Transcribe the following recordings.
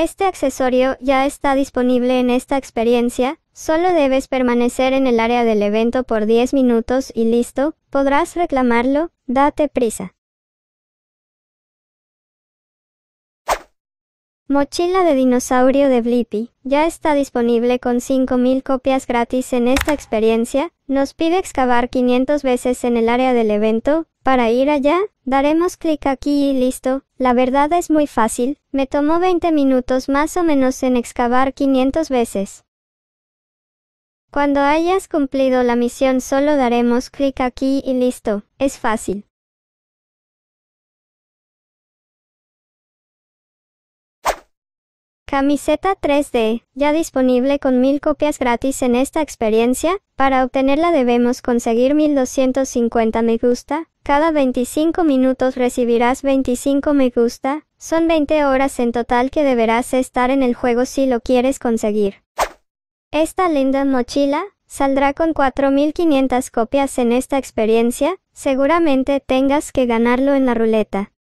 Este accesorio ya está disponible en esta experiencia, solo debes permanecer en el área del evento por 10 minutos y listo, podrás reclamarlo, date prisa. Mochila de dinosaurio de Blippi ya está disponible con 5.000 copias gratis en esta experiencia. Nos pide excavar 500 veces en el área del evento. Para ir allá, Daremos clic aquí y listo, la verdad es muy fácil, me tomó 20 minutos más o menos en excavar 500 veces. Cuando hayas cumplido la misión solo daremos clic aquí y listo, es fácil. Camiseta 3D, ya disponible con 1000 copias gratis en esta experiencia, para obtenerla debemos conseguir 1250 me gusta, cada 25 minutos recibirás 25 me gusta, son 20 horas en total que deberás estar en el juego si lo quieres conseguir. Esta linda mochila saldrá con 4.500 copias en esta experiencia, seguramente tengas que ganarlo en la ruleta.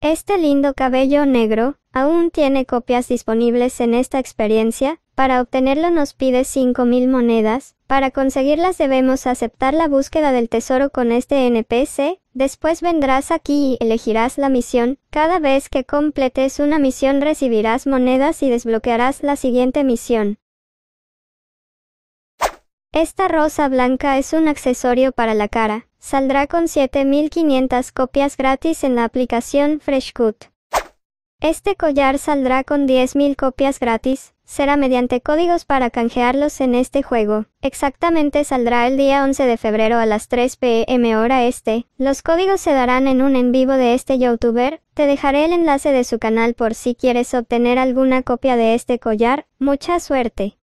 Este lindo cabello negro, aún tiene copias disponibles en esta experiencia, para obtenerlo nos pide 5.000 monedas, para conseguirlas debemos aceptar la búsqueda del tesoro con este NPC, después vendrás aquí y elegirás la misión, cada vez que completes una misión recibirás monedas y desbloquearás la siguiente misión. Esta rosa blanca es un accesorio para la cara, Saldrá con 7.500 copias gratis en la aplicación Freshcut. Este collar saldrá con 10.000 copias gratis, será mediante códigos para canjearlos en este juego. Exactamente saldrá el día 11 de febrero a las 3 pm hora este. Los códigos se darán en un en vivo de este youtuber. Te dejaré el enlace de su canal por si quieres obtener alguna copia de este collar. Mucha suerte.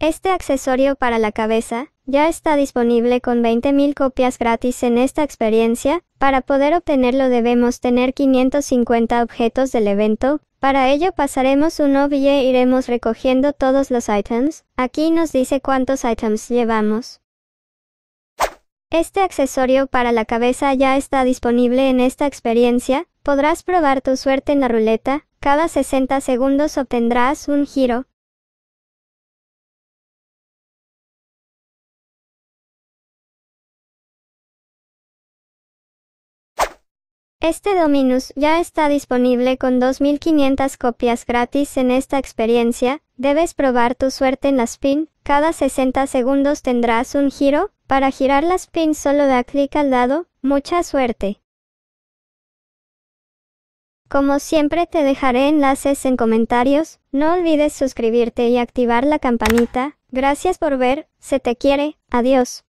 Este accesorio para la cabeza ya está disponible con 20.000 copias gratis en esta experiencia. Para poder obtenerlo debemos tener 550 objetos del evento. Para ello pasaremos un OBJ e iremos recogiendo todos los items. Aquí nos dice cuántos items llevamos. Este accesorio para la cabeza ya está disponible en esta experiencia. Podrás probar tu suerte en la ruleta. Cada 60 segundos obtendrás un giro. Este Dominus ya está disponible con 2.500 copias gratis en esta experiencia, debes probar tu suerte en la spin, cada 60 segundos tendrás un giro, para girar la spin solo da clic al dado, mucha suerte. Como siempre te dejaré enlaces en comentarios, no olvides suscribirte y activar la campanita, gracias por ver, se te quiere, adiós.